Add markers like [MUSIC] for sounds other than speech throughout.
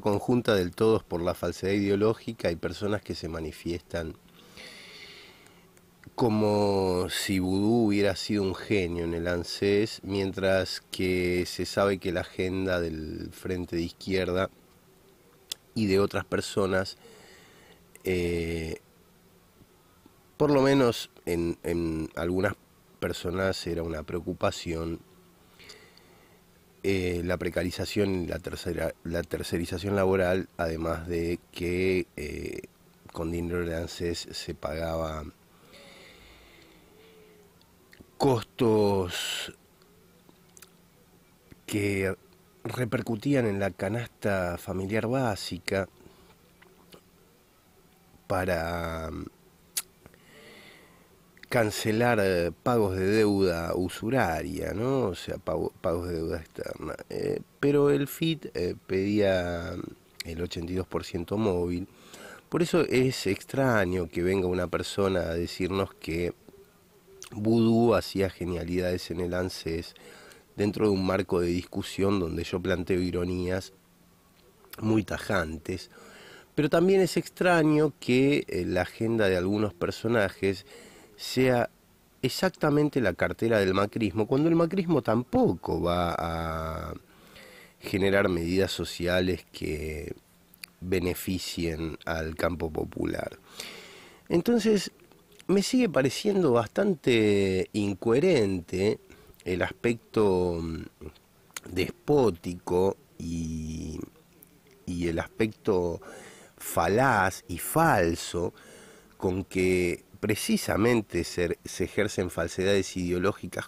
conjunta del todos por la falsedad ideológica y personas que se manifiestan como si Vudú hubiera sido un genio en el ANSES, mientras que se sabe que la agenda del Frente de Izquierda y de otras personas, eh, por lo menos en algunas personas era una preocupación eh, la precarización, la, tercera, la tercerización laboral, además de que eh, con dinero ANSES se pagaba costos que repercutían en la canasta familiar básica para cancelar eh, pagos de deuda usuraria, ¿no? O sea, pagos de deuda externa. Eh, pero el FIT eh, pedía mm, el 82% móvil. Por eso es extraño que venga una persona a decirnos que Vudú hacía genialidades en el ANSES dentro de un marco de discusión donde yo planteo ironías muy tajantes. Pero también es extraño que la agenda de algunos personajes sea exactamente la cartera del macrismo, cuando el macrismo tampoco va a generar medidas sociales que beneficien al campo popular. Entonces, me sigue pareciendo bastante incoherente el aspecto despótico y, y el aspecto falaz y falso con que precisamente se, ejercen falsedades ideológicas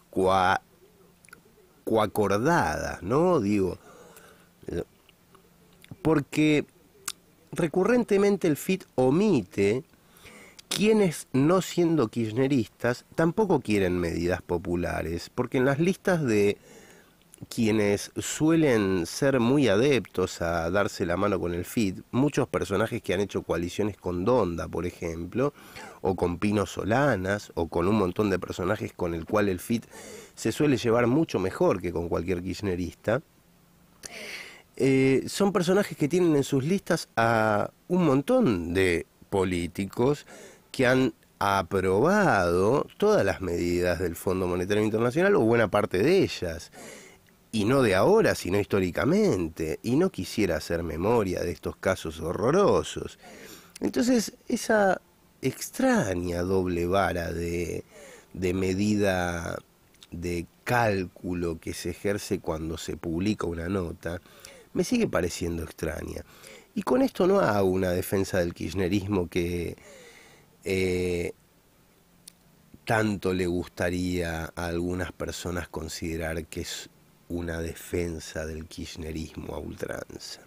coacordadas, ¿no? Digo, eh, porque recurrentemente el FIT omite quienes no siendo kirchneristas tampoco quieren medidas populares, porque en las listas de quienes suelen ser muy adeptos a darse la mano con el FIT, muchos personajes que han hecho coaliciones con Donda, por ejemplo, o con Pino Solanas, o con un montón de personajes con el cual el FIT se suele llevar mucho mejor que con cualquier kirchnerista, eh, son personajes que tienen en sus listas a un montón de políticos que han aprobado todas las medidas del Fondo Monetario Internacional o buena parte de ellas y no de ahora, sino históricamente, y no quisiera hacer memoria de estos casos horrorosos. Entonces, esa extraña doble vara de, medida de cálculo que se ejerce cuando se publica una nota, me sigue pareciendo extraña. Y con esto no hago una defensa del kirchnerismo que eh, tanto le gustaría a algunas personas considerar que es una defensa del kirchnerismo a ultranza.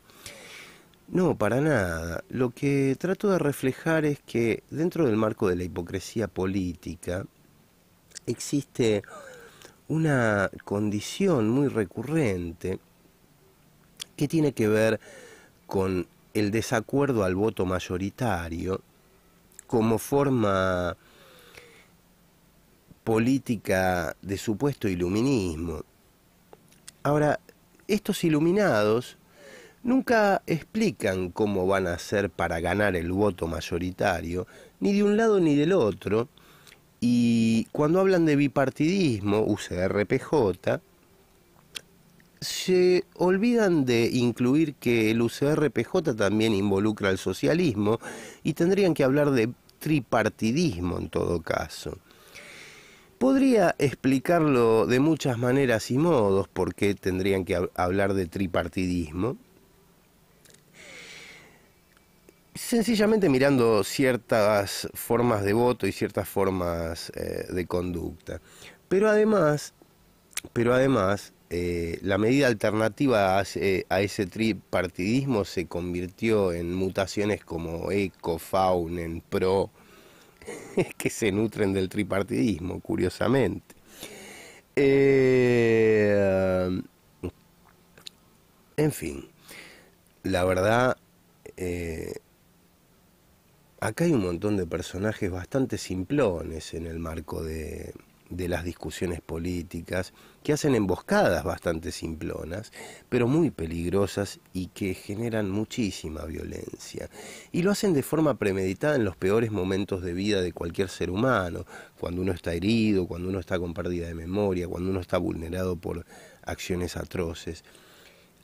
No, para nada. Lo que trato de reflejar es que dentro del marco de la hipocresía política existe una condición muy recurrente que tiene que ver con el desacuerdo al voto mayoritario como forma política de supuesto iluminismo Ahora, estos iluminados nunca explican cómo van a hacer para ganar el voto mayoritario, ni de un lado ni del otro, y cuando hablan de bipartidismo, UCRPJ, se olvidan de incluir que el UCRPJ también involucra al socialismo y tendrían que hablar de tripartidismo en todo caso. Podría explicarlo de muchas maneras y modos por qué tendrían que hablar de tripartidismo. Sencillamente mirando ciertas formas de voto y ciertas formas eh, de conducta. Pero además, pero además eh, la medida alternativa a, a, ese tripartidismo se convirtió en mutaciones como eco, faunen, pro, [LAUGHS] que se nutren del tripartidismo, curiosamente. Eh, en fin, la verdad, eh, acá hay un montón de personajes bastante simplones en el marco de, de las discusiones políticas, que hacen emboscadas bastante simplonas, pero muy peligrosas y que generan muchísima violencia. Y lo hacen de forma premeditada en los peores momentos de vida de cualquier ser humano, cuando uno está herido, cuando uno está con pérdida de memoria, cuando uno está vulnerado por acciones atroces.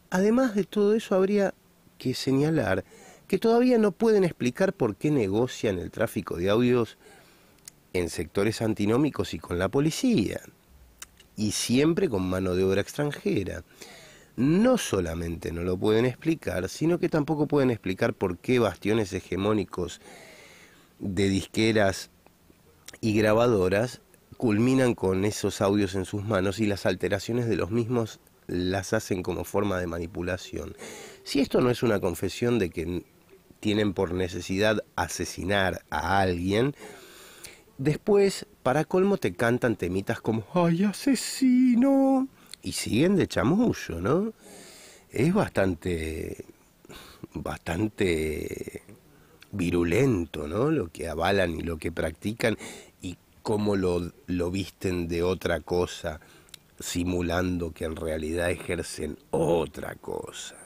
Además de todo eso, habría que señalar que todavía no pueden explicar por qué negocian el tráfico de audios en sectores antinómicos y con la policía, y siempre con mano de obra extranjera. No solamente no lo pueden explicar, sino que tampoco pueden explicar por qué bastiones hegemónicos de disqueras y grabadoras culminan con esos audios en sus manos y las alteraciones de los mismos las hacen como forma de manipulación. Si esto no es una confesión de que tienen por necesidad asesinar a alguien, Después, para colmo, te cantan temitas como ¡Ay, asesino! Y siguen de chamullo, ¿no? Es bastante. bastante virulento, ¿no? Lo que avalan y lo que practican y cómo lo, lo visten de otra cosa, simulando que en realidad ejercen otra cosa.